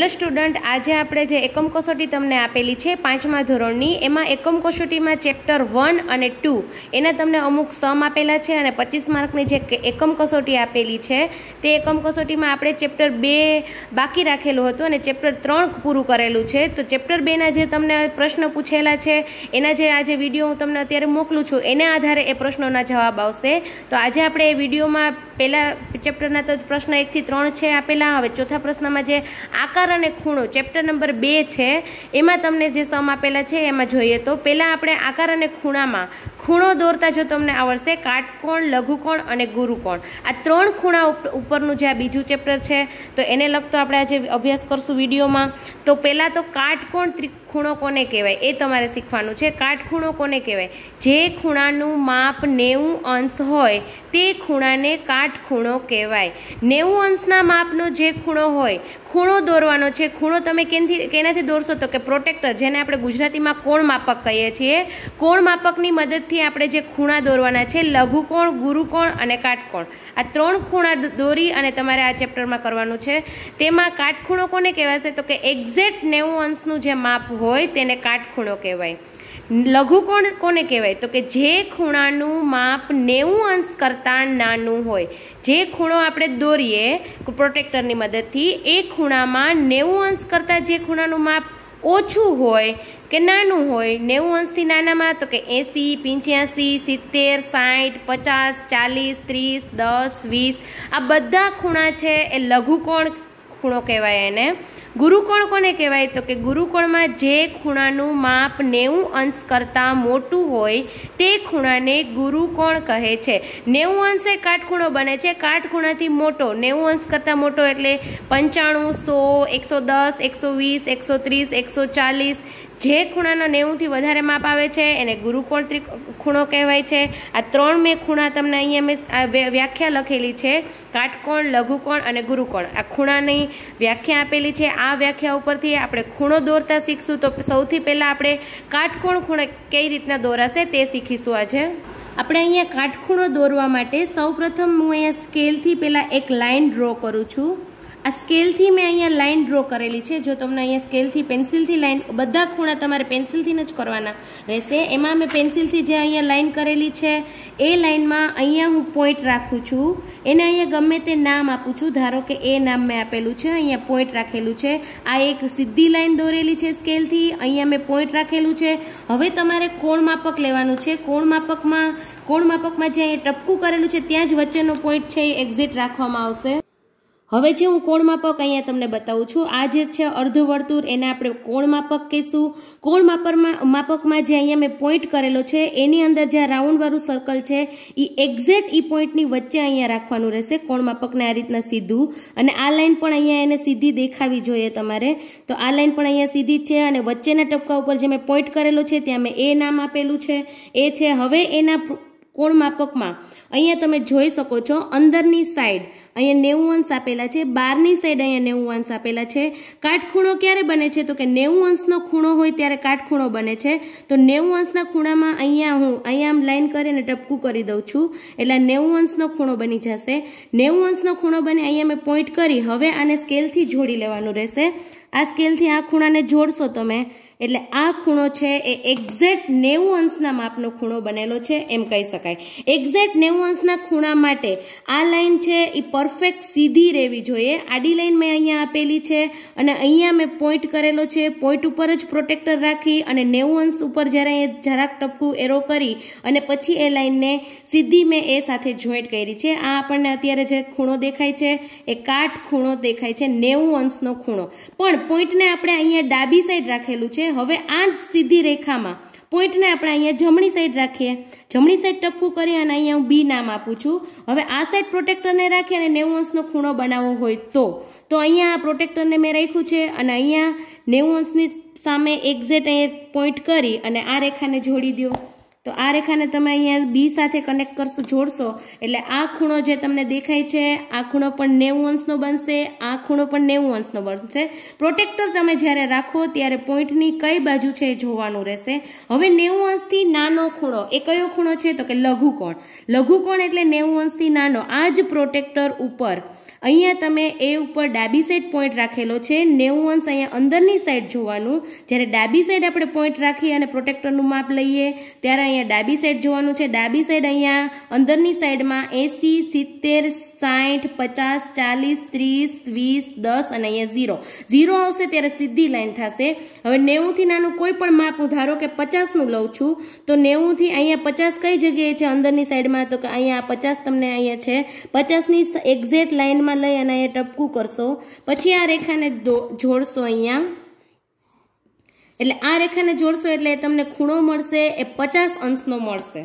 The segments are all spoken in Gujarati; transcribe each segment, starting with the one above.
હેલો સ્ટુડન્ટ આજે આપણે જે એકમ કસોટી તમને આપેલી છે પાંચમા ધોરણની એમાં એકમ કસોટીમાં ચેપ્ટર વન અને ટુ એના તમને અમુક સમ આપેલા છે અને પચીસ માર્કની જે એકમ કસોટી આપેલી છે તે એકમ કસોટીમાં આપણે ચેપ્ટર બે બાકી રાખેલું હતું અને ચેપ્ટર ત્રણ પૂરું કરેલું છે તો ચેપ્ટર બેના જે તમને પ્રશ્ન પૂછેલા છે એના જે આજે વિડીયો હું તમને અત્યારે મોકલું છું એના આધારે એ પ્રશ્નોના જવાબ આવશે તો આજે આપણે એ વિડીયોમાં પહેલાં ચેપ્ટરના તો પ્રશ્ન એકથી ત્રણ છે આપેલા હવે ચોથા પ્રશ્નમાં જે આકાર અને ખૂણો ચેપ્ટર નંબર બે છે એમાં તમને જે સમ આપેલા છે એમાં જોઈએ તો પહેલાં આપણે આકાર અને ખૂણામાં ખૂણો દોરતા જો તમને આવડશે કાટકોણ લઘુકોણ અને ગુરુકોણ આ ત્રણ ખૂણા ઉપરનું જે આ બીજું ચેપ્ટર છે તો એને લગતો આપણે આજે અભ્યાસ કરશું વિડીયોમાં તો પહેલાં તો કાટકોણ ત્રિકોણ ખૂણો કોને કહેવાય એ તમારે શીખવાનું છે કાટખૂણો કોને કહેવાય જે ખૂણાનું માપ નેવું અંશ હોય તે ખૂણાને કાટખૂણો કહેવાય નેવું અંશના માપનો જે ખૂણો હોય ખૂણો દોરવાનો છે ખૂણો તમે કેનથી કેનાથી દોરશો તો કે પ્રોટેક્ટર જેને આપણે ગુજરાતીમાં કોણ માપક કહીએ છીએ કોણ માપકની મદદથી આપણે જે ખૂણા દોરવાના છે લઘુકોણ ગુરુકોણ અને કાટકોણ આ ત્રણ ખૂણા દોરી અને તમારે આ ચેપ્ટરમાં કરવાનું છે તેમાં કાટખૂણો કોને કહેવાશે તો કે એક્ઝેક્ટ નેવું અંશનું જે માપ હોય તેને કાટખૂણો કહેવાય લઘુકોણ કોને કહેવાય તો કે જે ખૂણાનું માપ નેવું અંશ કરતાં નાનું હોય જે ખૂણો આપણે દોરીએ પ્રોટેક્ટરની મદદથી એ ખૂણામાં નેવું અંશ કરતાં જે ખૂણાનું માપ ઓછું હોય કે નાનું હોય નેવું અંશથી નાનામાં તો કે એંસી પંચ્યાસી સિત્તેર સાઠ પચાસ ચાલીસ ત્રીસ દસ વીસ આ બધા ખૂણા છે એ લઘુકોણ ખૂણો કહેવાય એને ગુરુકોણ કોને કહેવાય તો કે ગુરુકોણમાં જે ખૂણાનું માપ નેવું અંશ કરતાં મોટું હોય તે ખૂણાને ગુરુકોણ કહે છે નેવું અંશ એ કાટખૂણો બને છે કાટખૂણાથી મોટો નેવું અંશ કરતાં મોટો એટલે પંચાણું સો એકસો દસ એકસો વીસ એકસો ત્રીસ એકસો ચાલીસ જે ખૂણાનો નેવુંથી વધારે માપ આવે છે એને ગુરુકોણ ત્રિ ખૂણો કહેવાય છે આ ત્રણ મેં ખૂણા તમને અહીંયા મેં વ્યાખ્યા લખેલી છે કાટકોણ લઘુકોણ અને ગુરુકોણ આ ખૂણાની વ્યાખ્યા આપેલી છે આ વ્યાખ્યા ઉપરથી આપણે ખૂણો દોરતા શીખશું તો સૌથી પહેલાં આપણે કાટકોણ ખૂણે કઈ રીતના દોરાશે તે શીખીશું આજે આપણે અહીંયા કાટખૂણો દોરવા માટે સૌપ્રથમ હું અહીંયા સ્કેલથી પહેલાં એક લાઇન ડ્રો કરું છું આ સ્કેલથી મેં અહીંયા લાઇન ડ્રો કરેલી છે જો તમને અહીંયા સ્કેલથી પેન્સિલથી લાઇન બધા ખૂણા તમારે પેન્સિલથી જ કરવાના રહેશે એમાં મેં પેન્સિલથી જે અહીંયા લાઇન કરેલી છે એ લાઇનમાં અહીંયા હું પોઈન્ટ રાખું છું એને અહીંયા ગમે તે નામ આપું છું ધારો કે એ નામ મેં આપેલું છે અહીંયા પોઈન્ટ રાખેલું છે આ એક સીધી લાઇન દોરેલી છે સ્કેલથી અહીંયા મેં પોઈન્ટ રાખેલું છે હવે તમારે કોણ માપક લેવાનું છે કોણ માપકમાં કોણ માપકમાં જે અહીંયા ટપકું કરેલું છે ત્યાં જ વચ્ચેનો પોઈન્ટ છે એ એક્ઝિટ રાખવામાં આવશે હવે જે હું કોણમાપક અહીંયા તમને બતાવું છું આ જે છે અર્ધ વર્તુળ એને આપણે કોણમાપક કહીશું કોણમાપરમાં માપકમાં જે અહીંયા મેં પોઈન્ટ કરેલો છે એની અંદર જે રાઉન્ડવાળું સર્કલ છે એ એક્ઝેક્ટ ઈ પોઈન્ટની વચ્ચે અહીંયા રાખવાનું રહેશે કોણમાપકને આ રીતના સીધું અને આ લાઇન પણ અહીંયા એને સીધી દેખાવી જોઈએ તમારે તો આ લાઇન પણ અહીંયા સીધી છે અને વચ્ચેના ટપકા ઉપર જે મેં પોઈન્ટ કરેલો છે ત્યાં મેં એ નામ આપેલું છે એ છે હવે એના કોણ માપકમાં અહીંયા તમે જોઈ શકો છો અંદરની સાઈડ અહીંયા નેવું અંશ આપેલા છે બારની સાઈડ અહીંયા નેવું અંશ આપેલા છે કાટખૂણો ક્યારે બને છે તો કે નેવું અંશનો ખૂણો હોય ત્યારે કાટખૂણો બને છે તો નેવું અંશના ખૂણામાં અહીંયા હું અહીંયા આમ લાઈન કરીને ટપકું કરી દઉં છું એટલે નેવું અંશનો ખૂણો બની જશે નેવું અંશનો ખૂણો બને અહીંયા મેં પોઈન્ટ કરી હવે આને સ્કેલથી જોડી લેવાનું રહેશે આ સ્કેલથી આ ખૂણાને જોડશો તમે એટલે આ ખૂણો છે એ એક્ઝેક્ટ નેવું અંશના માપનો ખૂણો બનેલો છે એમ કહી શકાય એક્ઝેક્ટ નેવું અંશના ખૂણા માટે આ લાઈન છે એ પરફેક્ટ સીધી રહેવી જોઈએ આડી લાઈન મેં અહીંયા આપેલી છે અને અહીંયા મેં પોઈન્ટ કરેલો છે પોઈન્ટ ઉપર જ પ્રોટેક્ટર રાખી અને નેવું અંશ ઉપર જ્યારે એ જરાક ટપકું એરો કરી અને પછી એ લાઇનને સીધી મેં એ સાથે જોઈન્ટ કરી છે આ આપણને અત્યારે જે ખૂણો દેખાય છે એ કાટ ખૂણો દેખાય છે નેવું અંશનો ખૂણો પણ પોઈન્ટને આપણે અહીંયા ડાબી સાઈડ રાખેલું છે હવે આ જ સીધી રેખામાં પોઈન્ટને આપણે અહીંયા જમણી સાઈડ રાખીએ જમણી સાઈડ ટપકું કરી અને અહીંયા હું બી નામ આપું છું હવે આ સાઈડ પ્રોટેક્ટરને રાખીએ અને નેવું અંશનો ખૂણો બનાવવો હોય તો તો અહીંયા આ પ્રોટેક્ટરને મેં રાખ્યું છે અને અહીંયા નેવું અંશની સામે એક્ઝેટ એ પોઈન્ટ કરી અને આ રેખાને જોડી દો તો આ રેખાને તમે અહીંયા બી સાથે કનેક્ટ કરશો જોડશો એટલે આ ખૂણો જે તમને દેખાય છે આ ખૂણો પણ નેવું અંશનો બનશે આ ખૂણો પણ નેવું અંશનો બનશે પ્રોટેક્ટર તમે જ્યારે રાખો ત્યારે પોઈન્ટની કઈ બાજુ છે એ જોવાનું રહેશે હવે નેવું અંશથી નાનો ખૂણો એ કયો ખૂણો છે તો કે લઘુકોણ લઘુકોણ એટલે નેવું અંશથી નાનો આ જ પ્રોટેક્ટર ઉપર અહીંયા તમે એ ઉપર ડાબી સાઈડ પોઈન્ટ રાખેલો છે નેવું અંશ અહીંયા અંદરની સાઈડ જોવાનું જ્યારે ડાબી સાઈડ આપણે પોઈન્ટ રાખી અને પ્રોટેક્ટરનું માપ લઈએ ત્યારે અહીંયા ડાબી સાઈડ જોવાનું છે ડાબી સાઈડ અહીંયા અંદરની સાઈડમાં એંસી સિત્તેર સાઠ પચાસ ચાલીસ ત્રીસ વીસ દસ અને અહીંયા ઝીરો ઝીરો આવશે ત્યારે સીધી લાઈન થશે હવે નેવુંથી નાનું કોઈ પણ માપ હું ધારો કે પચાસનું લઉં છું તો નેવુંથી અહીંયા પચાસ કઈ જગ્યાએ છે અંદરની સાઈડમાં તો કે અહીંયા પચાસ તમને અહીંયા છે પચાસની એક્ઝેક્ટ લાઇનમાં લઈ અને અહીંયા ટપકું કરશો પછી આ રેખાને જોડશો અહીંયા એટલે આ રેખાને જોડશો એટલે તમને ખૂણો મળશે એ પચાસ અંશનો મળશે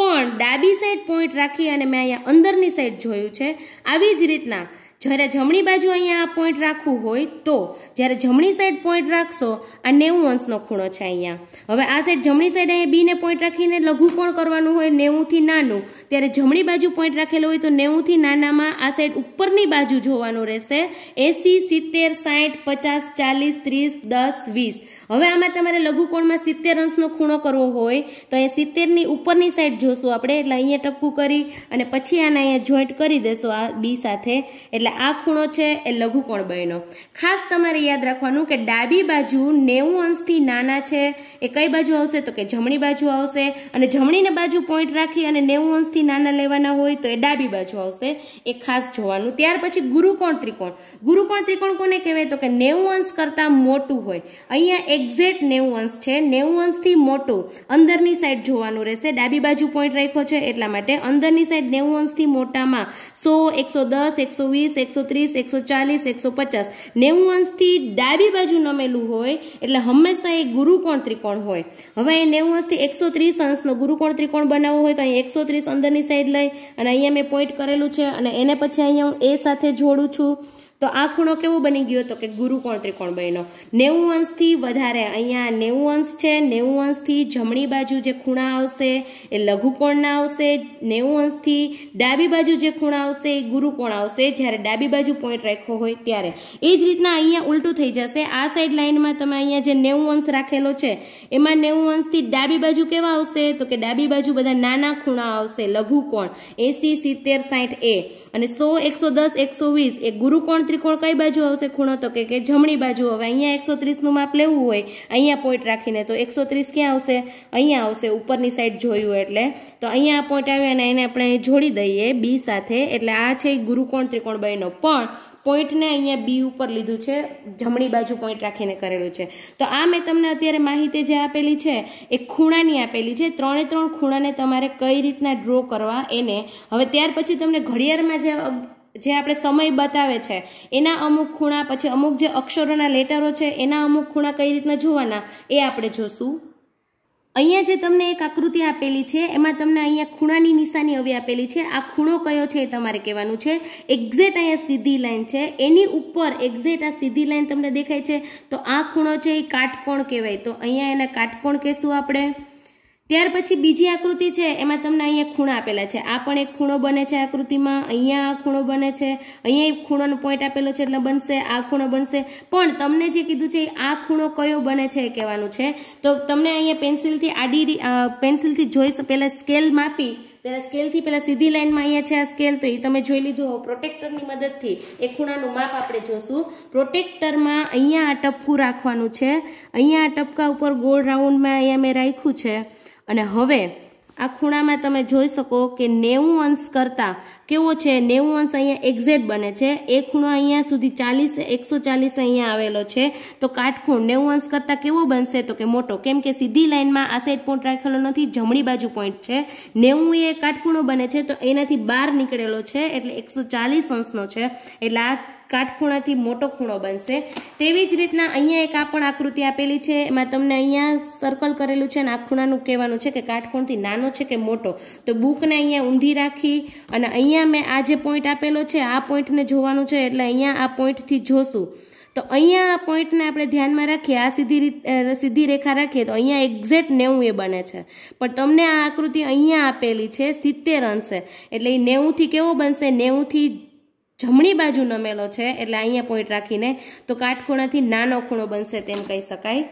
પણ ડાબી સાઈડ પોઈન્ટ રાખી અને મેં અહીંયા અંદરની સાઈડ જોયું છે આવી જ રીતના જ્યારે જમણી બાજુ અહીંયા આ પોઈન્ટ રાખવું હોય તો જ્યારે જમણી સાઈડ પોઈન્ટ રાખશો આ નેવું અંશનો ખૂણો છે અહીંયા હવે આ સાઈડ જમણી સાઈડ અહીંયા બીને પોઈન્ટ રાખીને લઘુકોણ કરવાનું હોય નેવુંથી નાનું ત્યારે જમણી બાજુ પોઈન્ટ રાખેલો હોય તો નેવુંથી નાનામાં આ સાઈડ ઉપરની બાજુ જોવાનું રહેશે એસી સિત્તેર સાઠ પચાસ ચાલીસ ત્રીસ દસ વીસ હવે આમાં તમારે લઘુકોણમાં સિત્તેર અંશનો ખૂણો કરવો હોય તો અહીંયા સિત્તેરની ઉપરની સાઈડ જોશું આપણે એટલે અહીંયા ટપકું કરી અને પછી આને અહીંયા જોઈન્ટ કરી દેશો આ બી સાથે એટલે એટલે આ ખૂણો છે એ લઘુકોણ બન્યો ખાસ તમારે યાદ રાખવાનું કે ડાબી બાજુ નેવું અંશથી નાના છે એ કઈ બાજુ આવશે તો કે જમણી બાજુ આવશે અને જમણીને બાજુ પોઈન્ટ રાખી અને નેવું અંશથી નાના લેવાના હોય તો એ ડાબી બાજુ આવશે એ ખાસ જોવાનું ત્યાર પછી ગુરુકોણ ત્રિકોણ ગુરુકોણ ત્રિકોણ કોને કહેવાય તો કે નેવું અંશ કરતાં મોટું હોય અહીંયા એક્ઝેક્ટ નેવું અંશ છે નેવું અંશથી મોટું અંદરની સાઈડ જોવાનું રહેશે ડાબી બાજુ પોઈન્ટ રાખ્યો છે એટલા માટે અંદરની સાઈડ નેવું અંશથી મોટામાં સો એકસો દસ એકસો વીસ એકસો ત્રીસ એકસો ચાલીસ એકસો પચાસ નેવું અંશથી ડાબી બાજુ નમેલું હોય એટલે હંમેશા એ ગુરુકોણ ત્રિકોણ હોય હવે એ નેવું અંશથી એકસો ત્રીસ અંશનો ગુરુકોણ ત્રિકોણ બનાવવો હોય તો અહીં એકસો ત્રીસ અંદરની સાઈડ લઈ અને અહીંયા મેં પોઈન્ટ કરેલું છે અને એને પછી અહીંયા હું એ સાથે જોડું છું તો આ ખૂણો કેવો બની ગયો તો કે ગુરુકોણ ત્રિકોણ બન્યો નેવું અંશથી વધારે અહીંયા નેવું અંશ છે નેવું અંશથી જમણી બાજુ જે ખૂણા આવશે એ લઘુકોણના આવશે નેવું અંશથી ડાબી બાજુ જે ખૂણા આવશે એ ગુરુકોણ આવશે જ્યારે ડાબી બાજુ પોઈન્ટ રાખ્યો હોય ત્યારે એ જ રીતના અહીંયા ઉલટું થઈ જશે આ સાઈડ લાઇનમાં તમે અહીંયા જે નેવું અંશ રાખેલો છે એમાં નેવું અંશથી ડાબી બાજુ કેવા આવશે તો કે ડાબી બાજુ બધા નાના ખૂણા આવશે લઘુકોણ એસી સિત્તેર સાઠ એ અને સો એકસો દસ એકસો વીસ એ ગુરુકોણ ત્રિકોણ કઈ બાજુ આવશે ખૂણો તો કે જમણી બાજુ હવે અહીંયા એકસો ત્રીસનું માપ લેવું હોય અહીંયા પોઈન્ટ રાખીને તો એકસો ત્રીસ ક્યાં આવશે અહીંયા આવશે ઉપરની સાઈડ જોયું એટલે તો અહીંયા પોઈન્ટ આવ્યો અને એને આપણે જોડી દઈએ બી સાથે એટલે આ છે ગુરુકોણ ત્રિકોણ બહેનો પણ પોઈન્ટને અહીંયા બી ઉપર લીધું છે જમણી બાજુ પોઈન્ટ રાખીને કરેલું છે તો આ મેં તમને અત્યારે માહિતી જે આપેલી છે એ ખૂણાની આપેલી છે ત્રણે ત્રણ ખૂણાને તમારે કઈ રીતના ડ્રો કરવા એને હવે ત્યાર પછી તમને ઘડિયાળમાં જે જે આપણે સમય બતાવે છે એના અમુક ખૂણા પછી અમુક જે અક્ષરોના લેટરો છે એના અમુક ખૂણા કઈ રીતના જોવાના એ આપણે જોશું અહીંયા જે તમને એક આકૃતિ આપેલી છે એમાં તમને અહીંયા ખૂણાની નિશાની હવે આપેલી છે આ ખૂણો કયો છે એ તમારે કહેવાનું છે એક્ઝેક્ટ અહીંયા સીધી લાઈન છે એની ઉપર એક્ઝેક્ટ આ સીધી લાઈન તમને દેખાય છે તો આ ખૂણો છે એ કાટકોણ કહેવાય તો અહીંયા એના કાટકોણ કહેશું આપણે ત્યાર પછી બીજી આકૃતિ છે એમાં તમને અહીંયા ખૂણા આપેલા છે આ પણ એક ખૂણો બને છે આકૃતિમાં અહીંયા આ ખૂણો બને છે અહીંયા એક ખૂણોનો પોઈન્ટ આપેલો છે એટલે બનશે આ ખૂણો બનશે પણ તમને જે કીધું છે આ ખૂણો કયો બને છે એ કહેવાનું છે તો તમને અહીંયા પેન્સિલથી આડી પેન્સિલથી જોઈ પહેલાં સ્કેલ માપી પહેલાં સ્કેલથી પહેલાં સીધી લાઇનમાં અહીંયા છે આ સ્કેલ તો એ તમે જોઈ લીધું હો પ્રોટેક્ટરની મદદથી એ ખૂણાનું માપ આપણે જોશું પ્રોટેક્ટરમાં અહીંયા આ ટપકું રાખવાનું છે અહીંયા આ ટપકા ઉપર ગોળ રાઉન્ડમાં અહીંયા મેં રાખ્યું છે અને હવે આ ખૂણામાં તમે જોઈ શકો કે નેવું અંશ કરતાં કેવો છે નેવું અંશ અહીંયા એક્ઝેક્ટ બને છે એ ખૂણો અહીંયા સુધી ચાલીસ એકસો ચાલીસ અહીંયા આવેલો છે તો કાટખૂણ નેવું અંશ કરતાં કેવો બનશે તો કે મોટો કેમ કે સીધી લાઇનમાં આ સાઈડ પોઈન્ટ રાખેલો નથી જમણી બાજુ પોઈન્ટ છે નેવું એ કાટખૂણો બને છે તો એનાથી બહાર નીકળેલો છે એટલે એકસો અંશનો છે એટલે આ કાટખૂણાથી મોટો ખૂણો બનશે તેવી જ રીતના અહીંયા એક આ પણ આકૃતિ આપેલી છે એમાં તમને અહીંયા સર્કલ કરેલું છે અને આ ખૂણાનું કહેવાનું છે કે કાટખૂણથી નાનો છે કે મોટો તો બુકને અહીંયા ઊંધી રાખી અને અહીંયા મેં આ જે પોઈન્ટ આપેલો છે આ પોઈન્ટને જોવાનું છે એટલે અહીંયા આ પોઈન્ટથી જોશું તો અહીંયા આ પોઈન્ટને આપણે ધ્યાનમાં રાખીએ આ સીધી સીધી રેખા રાખીએ તો અહીંયા એક્ઝેક્ટ નેવું એ બને છે પણ તમને આ આકૃતિ અહીંયા આપેલી છે સિત્તેર અંશે એટલે એ નેવુંથી કેવો બનશે નેવુંથી જમણી બાજુ નમેલો છે એટલે અહીંયા પોઈન્ટ રાખીને તો કાટખૂણાથી નાનો ખૂણો બનશે તેમ કહી શકાય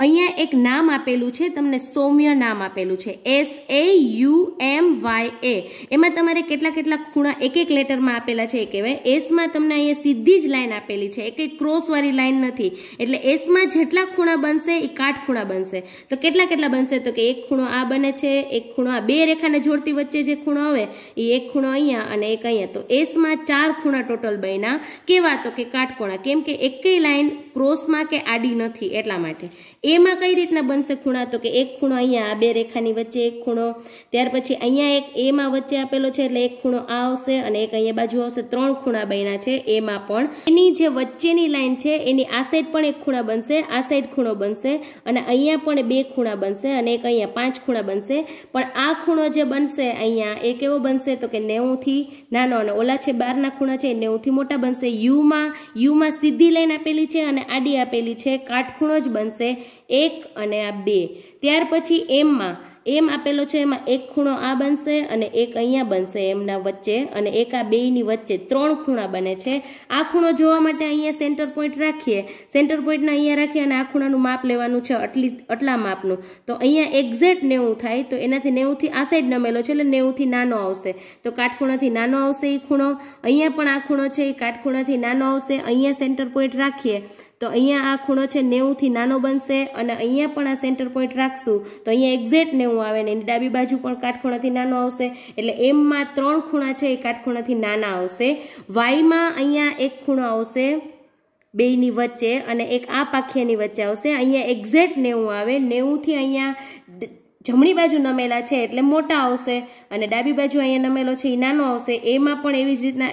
અહીંયા એક નામ આપેલું છે તમને સૌમ્ય નામ આપેલું છે S A U M Y A એમાં તમારે કેટલા કેટલા ખૂણા એક એક લેટરમાં આપેલા છે એ કહેવાય એસમાં તમને અહીંયા સીધી જ લાઇન આપેલી છે એક એક ક્રોસવાળી લાઇન નથી એટલે એસમાં જેટલા ખૂણા બનશે એ કાટખૂણા બનશે તો કેટલા કેટલા બનશે તો કે એક ખૂણો આ બને છે એક ખૂણો આ બે રેખાને જોડતી વચ્ચે જે ખૂણો આવે એ એક ખૂણો અહીંયા અને એક અહીંયા તો એસમાં ચાર ખૂણા ટોટલ બન્યા કેવા તો કે કાટખૂણા કેમ કે એકેય લાઇન ક્રોસમાં કે આડી નથી એટલા માટે એમાં કઈ રીતના બનશે ખૂણા તો કે એક ખૂણો અહીંયા આ બે રેખાની વચ્ચે એક ખૂણો ત્યાર પછી અહીંયા એક એમાં વચ્ચે આપેલો છે એટલે એક ખૂણો આ આવશે અને એક અહીંયા બાજુ આવશે ત્રણ ખૂણા બન્યા છે એમાં પણ એની જે વચ્ચેની લાઈન છે એની આ સાઈડ પણ એક ખૂણા બનશે આ સાઈડ ખૂણો બનશે અને અહીંયા પણ બે ખૂણા બનશે અને એક અહીંયા પાંચ ખૂણા બનશે પણ આ ખૂણો જે બનશે અહીંયા એ કેવો બનશે તો કે નેવુંથી નાનો અને ઓલા છે બારના ખૂણા છે એ નેવુંથી મોટા બનશે યુમાં યુમાં સીધી લાઈન આપેલી છે અને આડી આપેલી છે કાટખૂણો જ બનશે એક અને આ બે ત્યાર પછી એમમાં એમ આપેલો છે એમાં એક ખૂણો આ બનશે અને એક અહીંયા બનશે એમના વચ્ચે અને એક આ બેયની વચ્ચે ત્રણ ખૂણા બને છે આ ખૂણો જોવા માટે અહીંયા સેન્ટર પોઈન્ટ રાખીએ સેન્ટર પોઈન્ટને અહીંયા રાખીએ અને આ ખૂણાનું માપ લેવાનું છે આટલી આટલા માપનું તો અહીંયા એક્ઝેક્ટ નેવું થાય તો એનાથી નેવુંથી આ સાઈડ નમેલો છે એટલે નેવુંથી નાનો આવશે તો કાટખૂણાથી નાનો આવશે એ ખૂણો અહીંયા પણ આ ખૂણો છે એ કાટખૂણાથી નાનો આવશે અહીંયા સેન્ટર પોઈન્ટ રાખીએ તો અહીંયા આ ખૂણો છે નેવુંથી નાનો બનશે અને અહીંયા પણ આ સેન્ટર પોઈન્ટ રાખશું તો અહીંયા એક્ઝેક્ટ નેવું નેવું આવે ને એની ડાબી બાજુ પણ કાટખૂણાથી નાનો આવશે એટલે એમમાં ત્રણ ખૂણા છે એ કાટખૂણાથી નાના આવશે વાયમાં અહીંયા એક ખૂણો આવશે બેયની વચ્ચે અને એક આ પાખિયાની વચ્ચે આવશે અહીંયા એક્ઝેક્ટ નેવું આવે નેવુંથી અહીંયા જમણી બાજુ નમેલા છે એટલે મોટા આવશે અને ડાબી બાજુ અહીંયા નમેલો છે એ નાનો આવશે એમાં પણ એવી જ રીતના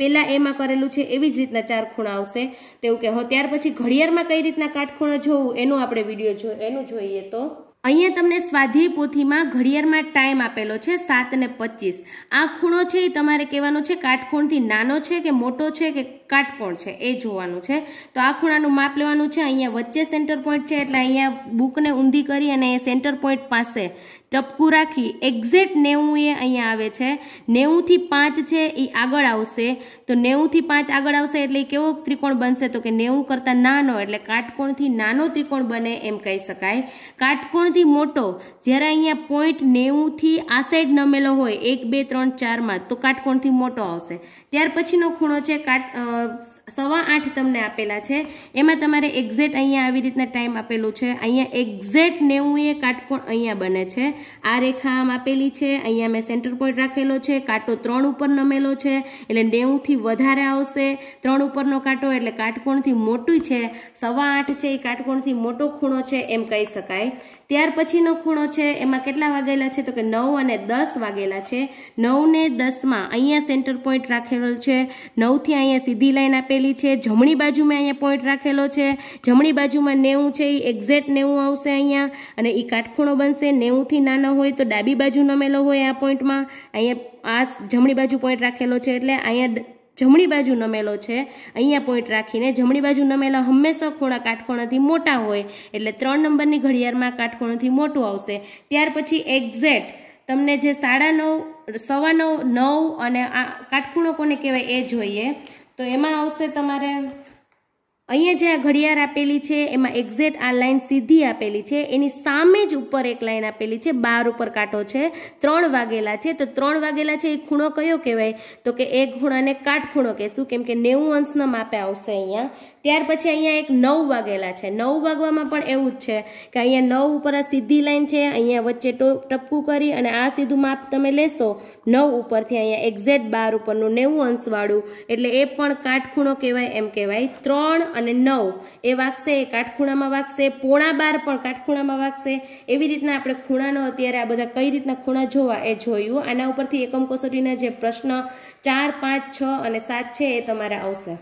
પહેલાં એમાં કરેલું છે એવી જ રીતના ચાર ખૂણા આવશે તેવું કે ત્યાર પછી ઘડિયાળમાં કઈ રીતના કાટખૂણા જોવું એનું આપણે વિડીયો જો એનું જોઈએ તો અહીંયા તમને સ્વાધ્યાય પોથીમાં ઘડિયાળમાં ટાઈમ આપેલો છે સાત ને પચીસ આ ખૂણો છે એ તમારે કહેવાનો છે કાટખૂણથી નાનો છે કે મોટો છે કે કાટકોણ છે એ જોવાનું છે તો આ ખૂણાનું માપ લેવાનું છે અહીંયા વચ્ચે સેન્ટર પોઈન્ટ છે એટલે અહીંયા બુકને ઊંધી કરી અને એ સેન્ટર પોઈન્ટ પાસે ટપકું રાખી એક્ઝેક્ટ નેવું એ અહીંયા આવે છે નેવુંથી પાંચ છે એ આગળ આવશે તો નેવુંથી પાંચ આગળ આવશે એટલે કેવો ત્રિકોણ બનશે તો કે નેવું કરતાં નાનો એટલે કાટકોણથી નાનો ત્રિકોણ બને એમ કહી શકાય કાટકોણથી મોટો જ્યારે અહીંયા પોઈન્ટ નેવુંથી આ સાઈડ નમેલો હોય એક બે ત્રણ ચારમાં તો કાટકોણથી મોટો આવશે ત્યાર પછીનો ખૂણો છે કાટ સવા આઠ તમને આપેલા છે એમાં તમારે એક્ઝેક્ટ અહીંયા આવી રીતના ટાઈમ આપેલું છે અહીંયા એક્ઝેક્ટ નેવુંએ કાટકોણ અહીંયા બને છે આ રેખા આમ આપેલી છે અહીંયા મેં સેન્ટર પોઈન્ટ રાખેલો છે કાંટો ત્રણ ઉપર નમેલો છે એટલે નેવુંથી વધારે આવશે ત્રણ ઉપરનો કાંટો એટલે કાટકોણથી મોટું છે સવા આઠ છે એ કાટકોણથી મોટો ખૂણો છે એમ કહી શકાય ત્યાર પછીનો ખૂણો છે એમાં કેટલા વાગેલા છે તો કે નવ અને દસ વાગેલા છે નવ ને દસમાં અહીંયા સેન્ટર પોઈન્ટ રાખેલો છે નવથી અહીંયા સીધી સીધી લાઈન આપેલી છે જમણી બાજુ મેં અહીંયા પોઈન્ટ રાખેલો છે જમણી બાજુમાં નેવું છે એ એક્ઝેક્ટ નેવું આવશે અહીંયા અને એ કાટખૂણો બનશે નેવુંથી નાનો હોય તો ડાબી બાજુ નમેલો હોય આ પોઈન્ટમાં અહીંયા આ જમણી બાજુ પોઈન્ટ રાખેલો છે એટલે અહીંયા જમણી બાજુ નમેલો છે અહીંયા પોઈન્ટ રાખીને જમણી બાજુ નમેલા હંમેશા ખૂણા કાટખૂણાથી મોટા હોય એટલે ત્રણ નંબરની ઘડિયાળમાં કાટખૂણાથી મોટું આવશે ત્યાર પછી એક્ઝેક્ટ તમને જે સાડા નવ સવા નવ નવ અને આ કાટખૂણો કોને કહેવાય એ જોઈએ તો એમાં આવશે તમારે અહીંયા જે આ ઘડિયાળ આપેલી છે એમાં એક્ઝેક્ટ આ લાઇન સીધી આપેલી છે એની સામે જ ઉપર એક લાઇન આપેલી છે બાર ઉપર કાંટો છે ત્રણ વાગેલા છે તો ત્રણ વાગેલા છે એ ખૂણો કયો કહેવાય તો કે એક ખૂણાને કાટખૂણો કહેશું કેમ કે નેવું અંશના માપે આવશે અહીંયા ત્યાર પછી અહીંયા એક નવ વાગેલા છે નવ વાગવામાં પણ એવું જ છે કે અહીંયા નવ ઉપર આ સીધી લાઇન છે અહીંયા વચ્ચે ટપકું કરી અને આ સીધું માપ તમે લેશો નવ ઉપરથી અહીંયા એક્ઝેક્ટ બાર ઉપરનું નેવું અંશવાળું એટલે એ પણ કાટખૂણો કહેવાય એમ કહેવાય ત્રણ અને નવ એ વાગશે એ કાટખૂણામાં વાગશે પોણા બાર પણ કાઠખૂણામાં વાગશે એવી રીતના આપણે ખૂણાનો અત્યારે આ બધા કઈ રીતના ખૂણા જોવા એ જોયું આના ઉપરથી એકમ કસોટીના જે પ્રશ્ન ચાર પાંચ છ અને સાત છે એ તમારે આવશે